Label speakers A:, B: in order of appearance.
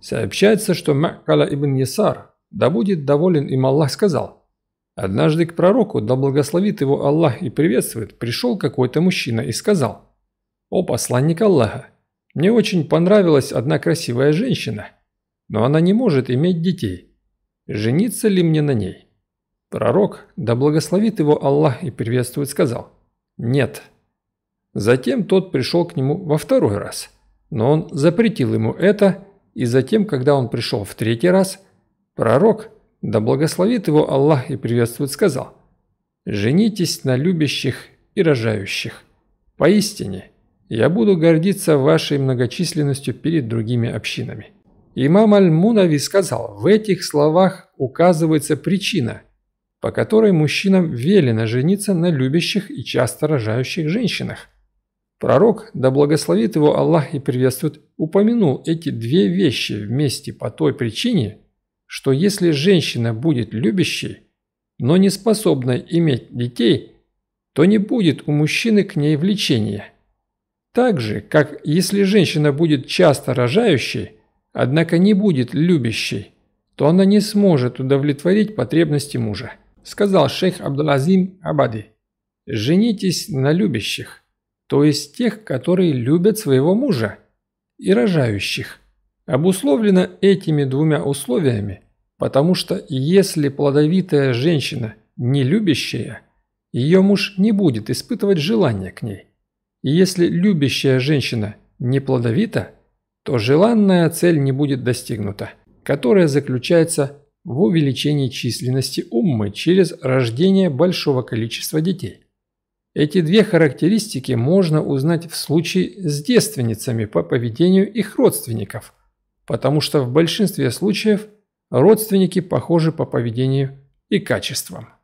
A: Сообщается, что Маккала ибн Ясар, да будет доволен им Аллах, сказал, «Однажды к пророку, да благословит его Аллах и приветствует, пришел какой-то мужчина и сказал, «О посланник Аллаха, мне очень понравилась одна красивая женщина, но она не может иметь детей. Жениться ли мне на ней?» Пророк, да благословит его Аллах и приветствует, сказал, «Нет». Затем тот пришел к нему во второй раз, но он запретил ему это – и затем, когда он пришел в третий раз, пророк, да благословит его Аллах и приветствует, сказал, «Женитесь на любящих и рожающих. Поистине, я буду гордиться вашей многочисленностью перед другими общинами». Имам Аль-Мунави сказал, в этих словах указывается причина, по которой мужчинам велено жениться на любящих и часто рожающих женщинах – Пророк, да благословит его Аллах и приветствует, упомянул эти две вещи вместе по той причине, что если женщина будет любящей, но не способной иметь детей, то не будет у мужчины к ней влечения. Так же, как если женщина будет часто рожающей, однако не будет любящей, то она не сможет удовлетворить потребности мужа. Сказал шейх Абдулазим Абади, «Женитесь на любящих, то есть тех, которые любят своего мужа, и рожающих. Обусловлено этими двумя условиями, потому что если плодовитая женщина не любящая, ее муж не будет испытывать желания к ней. И если любящая женщина не плодовита, то желанная цель не будет достигнута, которая заключается в увеличении численности уммы через рождение большого количества детей. Эти две характеристики можно узнать в случае с девственницами по поведению их родственников, потому что в большинстве случаев родственники похожи по поведению и качествам.